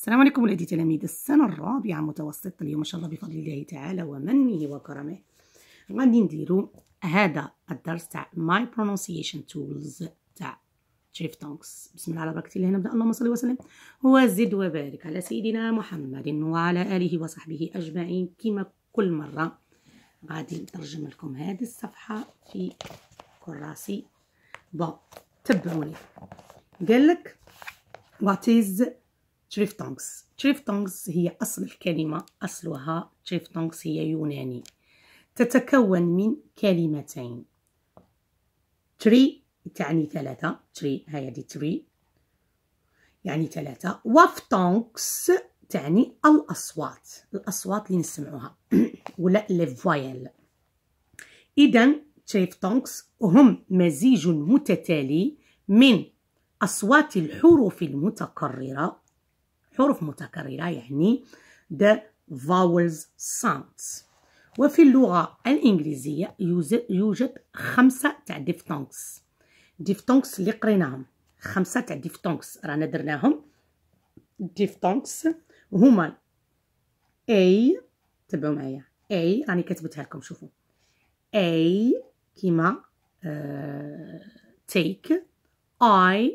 السلام عليكم ولادي تلاميذ السنة الرابعة متوسط اليوم إن شاء الله بفضل الله تعالى ومنه وكرمه غادي نديرو هذا الدرس تاع ماي برونونسيشن تولز تاع تريفتونكس بسم الله على بركة الله نبدأ اللهم صل وسلم وزد وبارك على سيدنا محمد وعلى آله وصحبه أجمعين كما كل مرة غادي نترجم لكم هذه الصفحة في كراسي بون تبعوني قال لك what is تريفتونكس تريفتونكس هي أصل الكلمة أصلها تريفتونكس هي يوناني تتكون من كلمتين تري تعني ثلاثة تري دي تري يعني ثلاثة وفتونكس تعني الأصوات الأصوات اللي نسمعوها ولا لي فوايل إذا تريفتونكس هم مزيج متتالي من أصوات الحروف المتكررة حروف متكررة يعني the vowels sounds وفي اللغة الإنجليزية يوجد خمسة تاع ديفتونكس ديفتونكس اللي قريناهم خمسة تاع ديفتونكس رانا درناهم ديفتونكس هما A تبعوا معايا A راني كتبتها لكم شوفوا A كيما آه, take I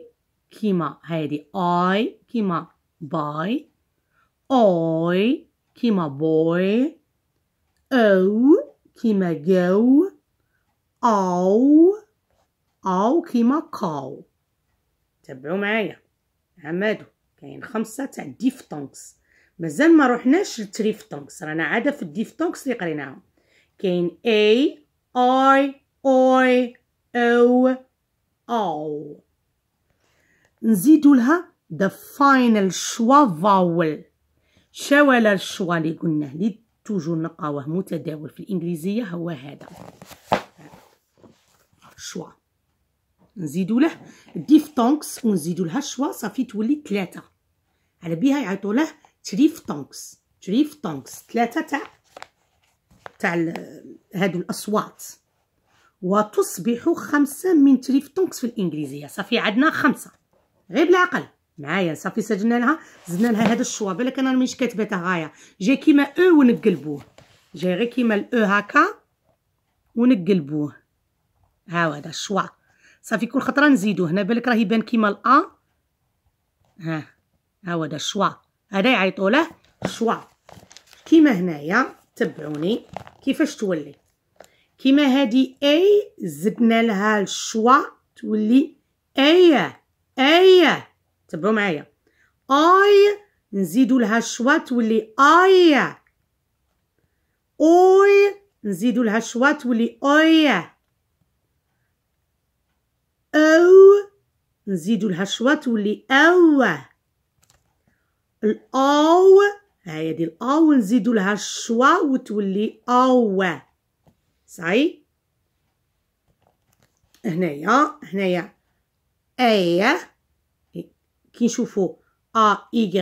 كيما هادي I كيما باي اوي كيما بوي أو كيما جو أو أو كيما كاو تبعوا معايا عمادو كاين خمسة تاع ديفتونكس مازال ما رحناش لتريفتونكس رانا عاده في الديفتونكس اللي قريناهم كاين اي اي اوي او أو نزيدو لها the final schwa vowel شاول الشوا اللي قلناه لي توجو نلقاوه متداول في الانجليزيه هو هذا شوا نزيدو له ديفتونكس ونزيدو لها شوا صافي تولي ثلاثه على بها يعيطوا له تريفتونكس تريفتونكس ثلاثه تاع تاع هادو الاصوات وتصبح خمسه من تريفتونكس في الانجليزيه صافي عندنا خمسه غير بالعقل معايا صافي سجلنا لها زدنا لها هذا الشوابه لكن انا مانيش كاتباتها غايه جاي كيما او ونقلبوه جاي غير كيما الاو هكا ونقلبوه ها هو هذا الشوا صافي كل خطره نزيدو هنا بالك راه يبان كيما الا ها ها هو هذا الشوا هذا يعيطوا له شوا كيما هنايا تبعوني كيفاش تولي كيما هادي اي زدنا لها الشوا تولي اي اي تبعوا معايا اي نزيدوا لها شوا تولي اي اوي نزيدوا لها شوا تولي اوي او نزيدوا لها شوا تولي او الاو هاي دي الاو نزيدوا لها شوا وتولي او صاي هنايا هنايا ايه كي نشوفو ا Y E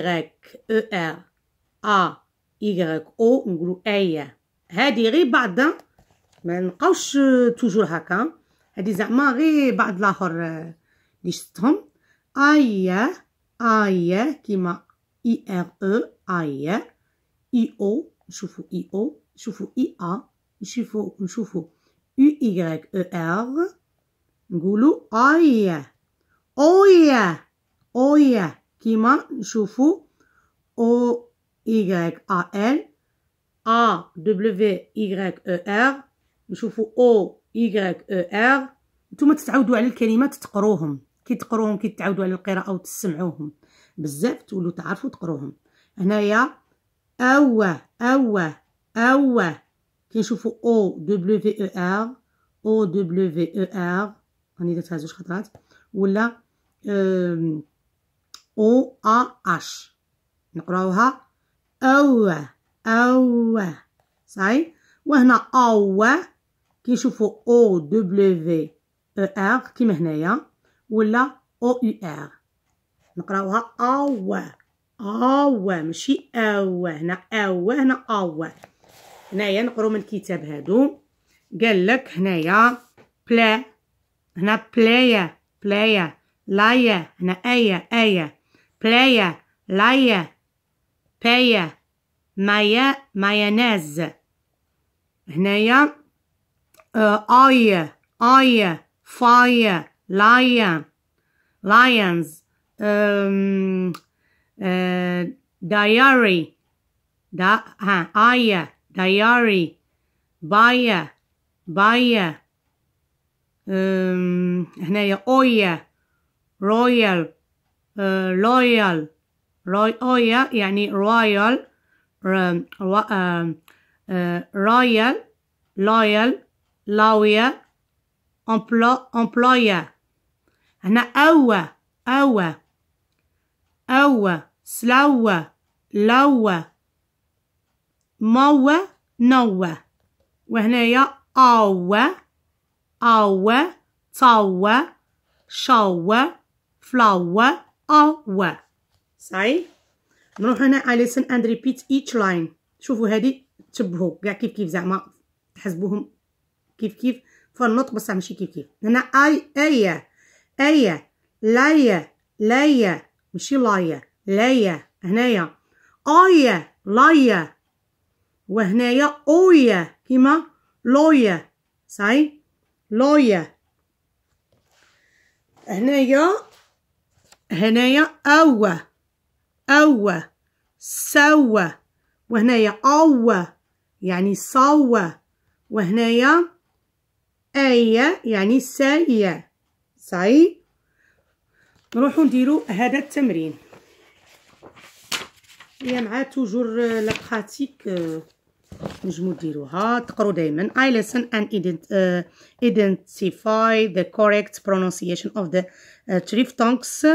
ار ا Y او نقولو اي هادي غير بعد ما نلقاوش توجور هكا هادي زعما غير بعد لاخر لي شفتهم اي اي كيما e، اي ار او اي اي او نشوفو اي او نشوفو اي ا نشوفو نشوفو U Y E ار نقولو اي اويا أويا كيما نشوفو أو Y A L A W Y E R نشوفو او Y E R نتوما تتعودوا على الكلمات تقروهم كي تقروهم كي تعودوا على القراءة وتسمعوهم بزاف تولوا تعرفوا تقروهم هنايا أوا أوا أوا كي نشوفو او W E R او W E R راني درتها زوج خطرات ولا أه او ا اش نقراوها أو أو صاي وهنا أو كيشوفوا أو دبليو في أو آر كيما هنايا ولا أو اي آر نقراوها أو أو ماشي أو هنا أو هنا أو هنايا نقراو من الكتاب هادو قال لك هنايا بلا هنا بلايا بلايا لايا هنا أيا أيا player, liar, payer, maya, mayonnaise. هنايا آي آي fire, لايا lions um, uh, diary da uh, aya diary buyer buyer um, هنايا oya royal رويال آه، رويا oh, يعني رويال رويال لويال لاويا امبلويا هنا أوى أوى أوى سلوى لوى موى نوى وهنايا أوى أوى طوى شاوى فلاوى أ و صحيح نروح هنا على سن اند ريبيت ايتش لاين شوفوا هادي تشبهوا كاع كيف كيف زعما تحسبوهم كيف كيف فالنط بصح ماشي كيف كيف هنا اي ايا ايا لايا لايا ماشي لايا لايا هنايا ايا لايا وهنايا اويا كيما لويا صاي لويا هنايا هنايا أوا أوا سوا وهنايا أوا يعني صوا وهنايا أيا يعني سايا صاي نروحو نديرو هذا التمرين هي مع توجور لا براتيك آه، نجمو ديروها تقرو دائما I listen and آه، identify the correct pronunciation of the آه، three tongues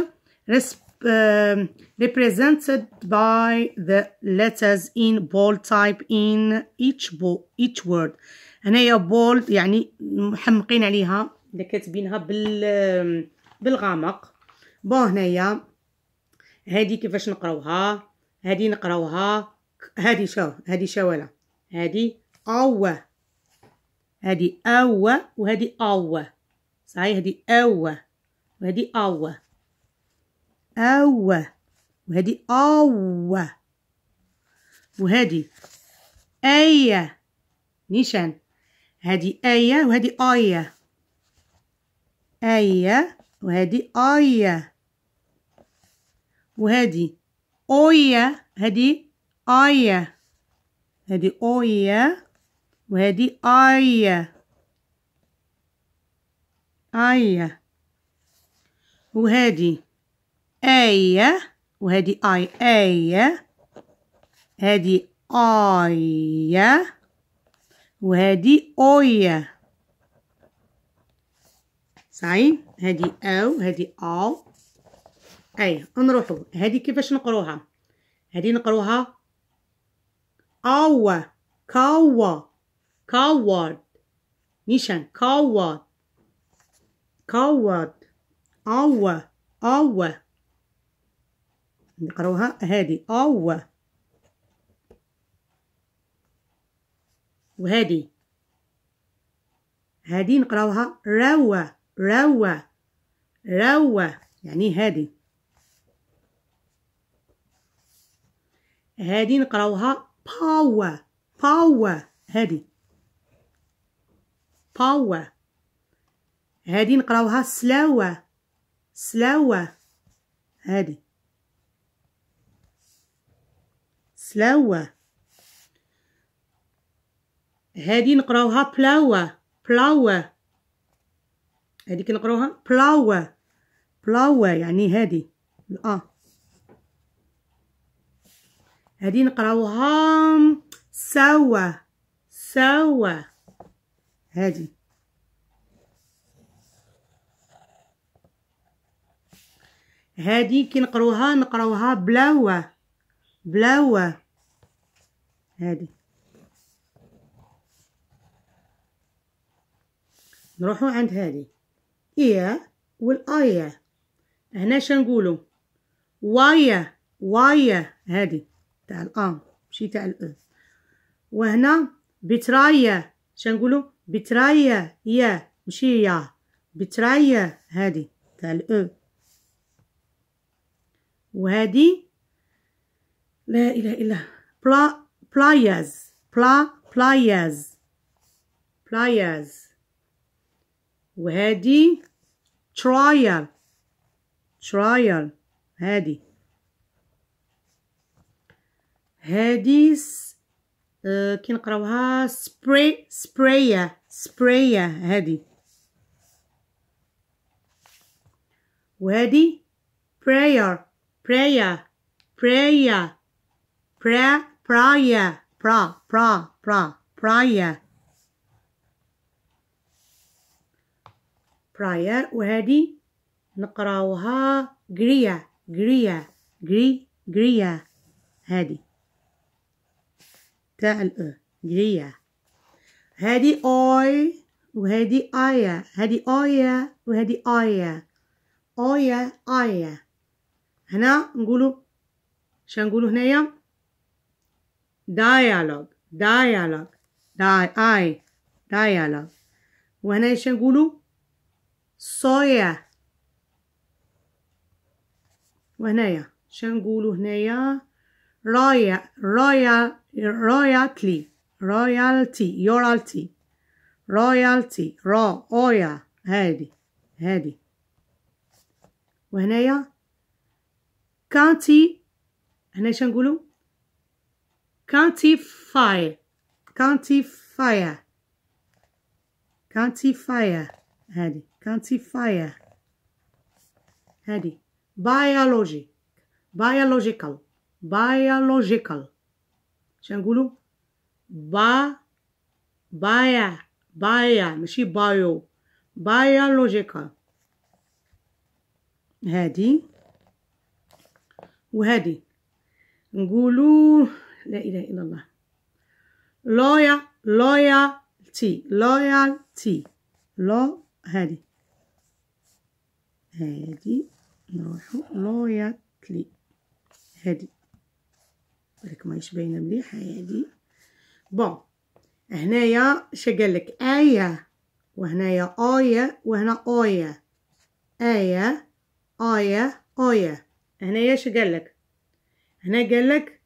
Um, represented by the letters in bold type in each bold, each word هنايا bold يعني محمقين عليها اللي كاتبينها بال um, بالغامق بون هنايا هادي كيفاش نقراوها هادي نقراوها هادي شو هادي شوالا هادي اوا هادي اوه وهادي اوا صحيح هادي اوه وهادي اوا أو وهذه أو وهذه أي نيشان هذه أي وهذه آية أي وهذه آية وهذه أويا هذه آية هذه أوية وهذه آية آية وهذه آية وهذه آي آية هذه اي وهذه اويا صحيح هذه أو هذه أو أية نروحو هذه كيفاش نقروها هذه نقروها أو كاوا كاوارد نيشان كاوارد كاوارد أو أو نقراوها هادي أو وهذه هادي نقراوها روى روى روى يعني هادي هادي نقراوها باو باو هادي باو هادي نقراوها سلاوة سلاوة هادي سلاوة هادي نقراوها بلاوة بلاوة هادي نقراوها بلاوة بلاوة يعني هادي الأ هادي نقراوها سوا سوا هادي هادي كي نقراوها نقراوها بلاوه بلاوة هادي نروحو عند هادي إيا والآية هنا شنقولو وايا وايا هادي تاع الأ ماشي تاع الأ وهنا بترايا شنقولو بترايا يا ماشي يا بترايا هادي تاع الأ وهادي لا إله إلا بلا بلايز بلا بلايز بلايز وهادي ترايل ترايل هادي هادي آه كي نقراوها سبري سبريا سبريا هادي وهادي prayer prayer prayer pra praia pra pra pra praia praia وهذه نقراوها غريا غريا غري غريا هذه تاع ال غريا هذه اي وهذه ايا هذه اويا وهذه ايا اويا ايا هنا نقولوا شنقولوا هنايا dialogue dialogue داي اي دايالوج وهنا ايش نقولوا صويا وهنايا نقولوا هنايا رايا رايا رايتلي رويالتي يورالتي رويالتي را اويا هادي هادي وهنايا كانتي هنا شنقولوا كانتيفاي كانتيفاير كانتيفاير هادي كانتيفاير هادي بيولوجي بيولوجيكال بيولوجيكال شنقولوا با بايا بايا ماشي بايو بيولوجيكال هادي وهادي نقولوا لا إله إلا الله لويا لويالتي لويالتي لو هادي هادي نروحو تلي هادي بالك ماهيش باينه مليح هادي بون هنايا اش قالك ايه وهنايا ايه وهنا ايه ايه ايه ايه هنايا اش قالك هنا قالك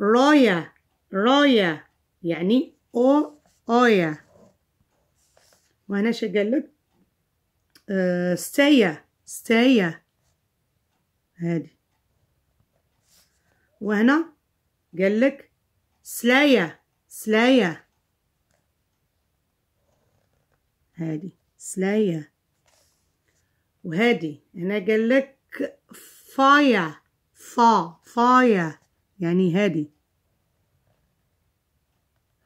رايا رايا يعني أو اويا وهنا قال لك ستايا ستايا ستاية هادي وهنا قال لك سلايا سلايا هادي سلايا وهادي هنا قال لك فايا فا فايا يعني هادي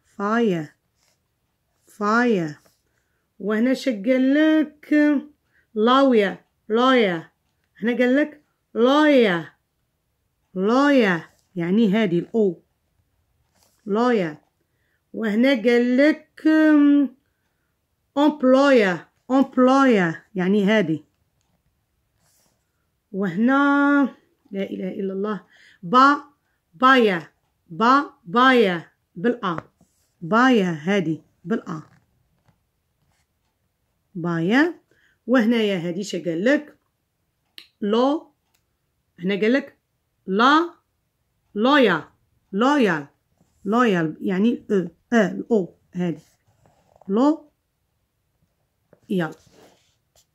فاية فاية وهنا شقال لك لاوية لاوية هنا قال لك لاوية لاوية يعني هادي الأو لاوية وهنا قال لك امبلوية امبلوية يعني هادي وهنا لا إله إلا الله با بايا با بايا بالآ بايا هادي بالآ بايا وهنايا هاديش قال لك لو هنا قال لك لا لويا لويال لويال يعني أه الأو هادي لو يال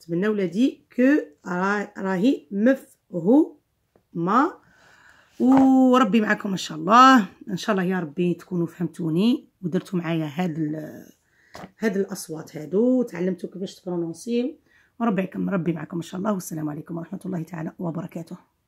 نتمنى ولادي كو راهي مفهومه وربي معكم ان شاء الله ان شاء الله يا ربي تكونوا فهمتوني ودرتوا معايا هاد هاد الاصوات هادو وتعلمتوا كيفاش تبرونونسيو وربي ربي معكم ان شاء الله والسلام عليكم ورحمه الله تعالى وبركاته